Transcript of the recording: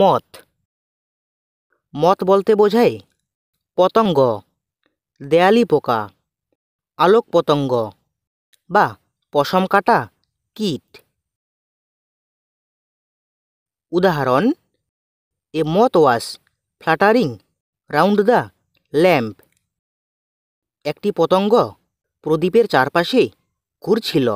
মত মত বলতে বোঝায় পতঙ্গ দেয়ালি পোকা আলোক পতঙ্গ বা পশম কাটা কীট উদাহরণ এ মত ওয়াশ ফ্লাটারিং রাউন্ড দ্য ল্যাম্প একটি পতঙ্গ প্রদীপের চারপাশে ঘুরছিল